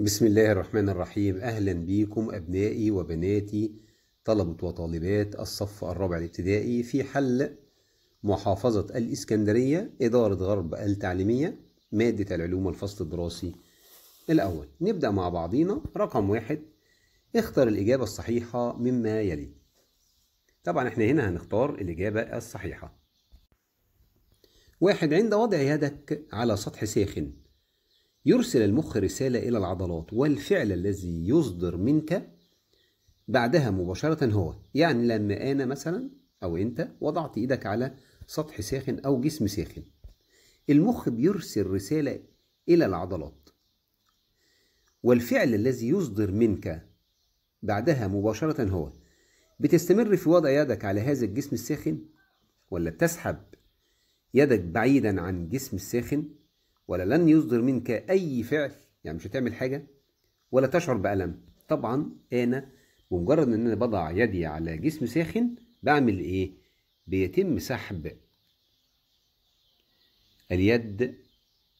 بسم الله الرحمن الرحيم أهلا بيكم أبنائي وبناتي طلبة وطالبات الصف الرابع الابتدائي في حل محافظة الإسكندرية إدارة غرب التعليمية مادة العلوم الفصل الدراسي الأول نبدأ مع بعضينا رقم واحد اختر الإجابة الصحيحة مما يلي طبعا احنا هنا هنختار الإجابة الصحيحة واحد عند وضع يدك على سطح ساخن يرسل المخ رسالة إلى العضلات والفعل الذي يصدر منك بعدها مباشرة هو يعني لما أنا مثلا أو أنت وضعت إيدك على سطح ساخن أو جسم ساخن المخ بيرسل رسالة إلى العضلات والفعل الذي يصدر منك بعدها مباشرة هو بتستمر في وضع يدك على هذا الجسم الساخن ولا بتسحب يدك بعيدا عن الجسم الساخن ولا لن يصدر منك أي فعل يعني مش هتعمل حاجة ولا تشعر بألم طبعا أنا بمجرد إن أنا بضع يدي على جسم ساخن بعمل إيه؟ بيتم سحب اليد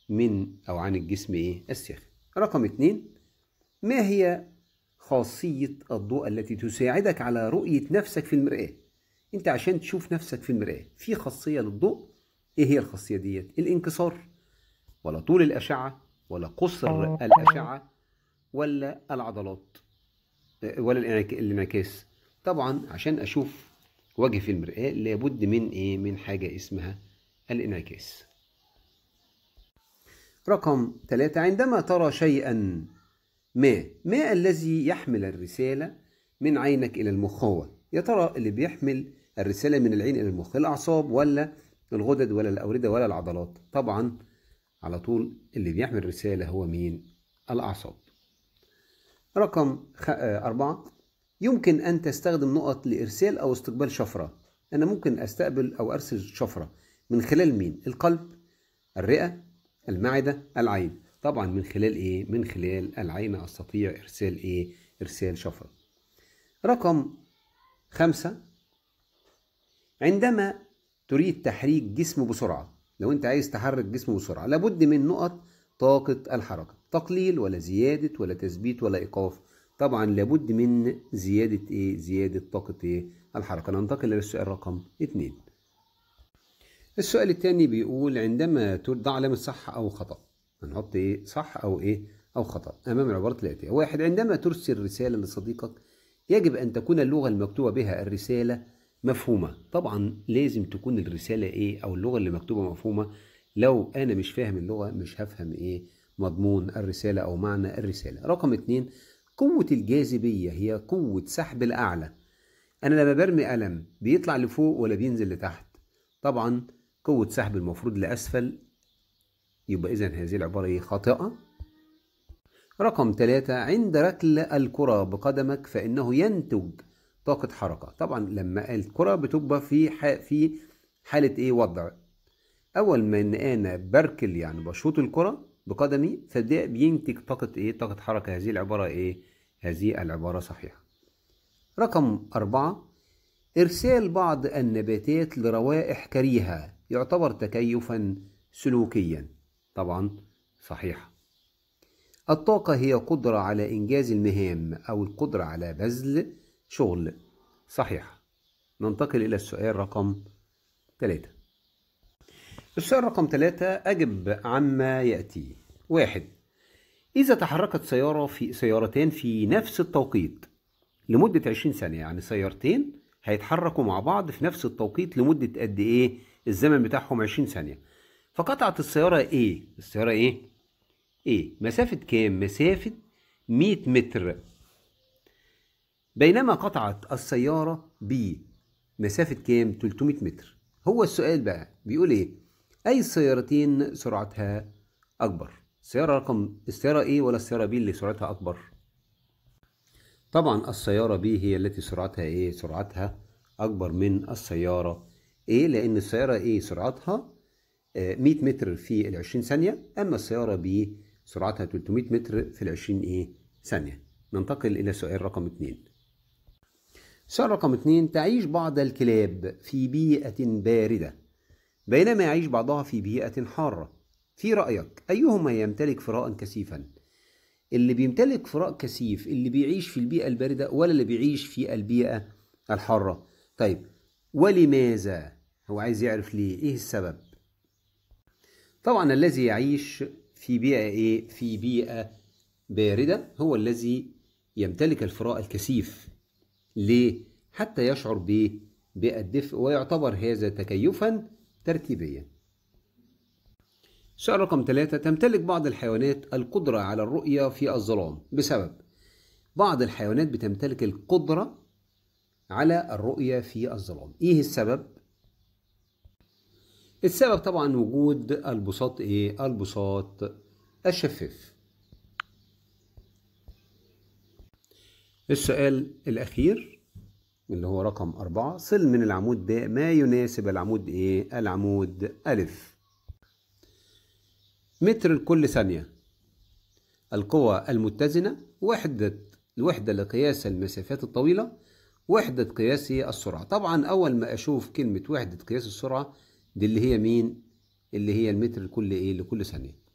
من أو عن الجسم إيه؟ الساخن رقم اتنين ما هي خاصية الضوء التي تساعدك على رؤية نفسك في المرآة انت عشان تشوف نفسك في المرآة في خاصية للضوء ايه هي الخاصية ديت الانكسار ولا طول الأشعة ولا قصر آه. الأشعة ولا العضلات آه، ولا الانعكاس طبعا عشان أشوف وجهي في المرآة لابد من إيه من حاجة اسمها الانعكاس رقم ثلاثة عندما ترى شيئا ما ما الذي يحمل الرسالة من عينك إلى المخ هو يا ترى اللي بيحمل الرسالة من العين إلى المخ الأعصاب ولا الغدد ولا الأوردة ولا العضلات طبعا على طول اللي بيعمل رسالة هو مين؟ الأعصاب رقم آه، أربعة يمكن أن تستخدم نقط لإرسال أو استقبال شفرة أنا ممكن أستقبل أو أرسل شفرة من خلال مين؟ القلب الرئة المعدة العين طبعا من خلال إيه؟ من خلال العين أستطيع إرسال إيه؟ إرسال شفرة رقم خمسة عندما تريد تحريك جسم بسرعة لو انت عايز تحرك جسم بسرعة لابد من نقط طاقة الحركة تقليل ولا زيادة ولا تثبيت ولا إيقاف طبعا لابد من زيادة إيه؟ زيادة طاقة إيه؟ الحركة ننتقل للسؤال رقم 2 السؤال الثاني بيقول عندما تضع علامة صح أو خطأ هنحط إيه صح أو إيه أو خطأ أمام العبارات الآتية واحد عندما ترسل رسالة لصديقك يجب أن تكون اللغة المكتوبة بها الرسالة مفهومة طبعا لازم تكون الرسالة ايه او اللغة اللي مكتوبة مفهومة لو انا مش فاهم اللغة مش هفهم ايه مضمون الرسالة او معنى الرسالة رقم اتنين قوة الجاذبية هي قوة سحب الاعلى انا لما برمي قلم بيطلع لفوق ولا بينزل لتحت طبعا قوة سحب المفروض لاسفل يبقى اذا هذه العبارة ايه خاطئة رقم ثلاثة عند ركل الكرة بقدمك فإنه ينتج طاقه حركه طبعا لما الكره بتبقى في في حاله ايه وضع اول ما ان انا بركل يعني بشوط الكره بقدمي فده بينتج طاقه ايه طاقه حركه هذه العباره ايه هذه العباره صحيحه رقم أربعة إرسال بعض النباتات لروائح كريهة يعتبر تكيفا سلوكيا طبعا صحيح الطاقة هي قدرة على إنجاز المهام أو القدرة على بذل شغل صحيحة ننتقل إلى السؤال رقم ثلاثة السؤال رقم ثلاثة أجب عما يأتي واحد إذا تحركت سيارة في سيارتان في نفس التوقيت لمدة 20 ثانية يعني سيارتين هيتحركوا مع بعض في نفس التوقيت لمدة قد إيه الزمن بتاعهم 20 ثانية فقطعت السيارة إيه السيارة إيه إيه مسافة كام مسافة 100 متر بينما قطعت السيارة بي مسافة كام 300 متر هو السؤال بقى بيقول ايه أي السيارتين سرعتها أكبر السيارة رقم السيارة A إيه ولا السيارة B اللي سرعتها أكبر طبعا السيارة B هي التي سرعتها ايه سرعتها أكبر من السيارة A إيه؟ لأن السيارة A إيه؟ سرعتها 100 آه، متر في ال 20 ثانية أما السيارة B سرعتها 300 متر في ال 20 ايه ثانية ننتقل إلى سؤال رقم 2 السؤال رقم اتنين تعيش بعض الكلاب في بيئة باردة بينما يعيش بعضها في بيئة حارة في رأيك أيهما يمتلك فراء كثيفا اللي بيمتلك فراء كثيف اللي بيعيش في البيئة الباردة ولا اللي بيعيش في البيئة الحارة طيب ولماذا هو عايز يعرف ليه ايه السبب طبعا الذي يعيش في بيئة ايه في بيئة باردة هو الذي يمتلك الفراء الكثيف ليه؟ حتى يشعر به بالدفء ويعتبر هذا تكيفا ترتيبيا سؤال رقم ثلاثة تمتلك بعض الحيوانات القدرة على الرؤية في الظلام بسبب بعض الحيوانات بتمتلك القدرة على الرؤية في الظلام إيه السبب؟ السبب طبعا وجود البساط إيه؟ البساط الشفاف السؤال الأخير اللي هو رقم أربعة صل من العمود ب ما يناسب العمود إيه؟ العمود ألف متر لكل ثانية القوى المتزنة وحدة الوحدة لقياس المسافات الطويلة وحدة قياس السرعة طبعا أول ما أشوف كلمة وحدة قياس السرعة دي اللي هي مين؟ اللي هي المتر لكل إيه؟ لكل ثانية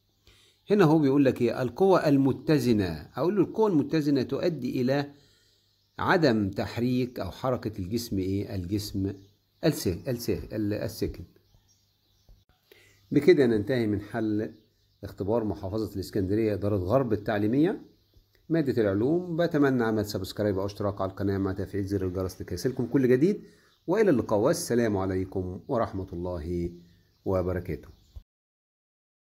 هنا هو بيقول لك ايه القوى المتزنة اقول له القوى المتزنة تؤدي الى عدم تحريك او حركة الجسم ايه الجسم الساكن بكده ننتهي من حل اختبار محافظة الإسكندرية إدارة غرب التعليمية مادة العلوم بتمنى عمل سبسكرايب أو اشتراك على القناة مع تفعيل زر الجرس يصلكم كل جديد وإلى اللقاء والسلام عليكم ورحمة الله وبركاته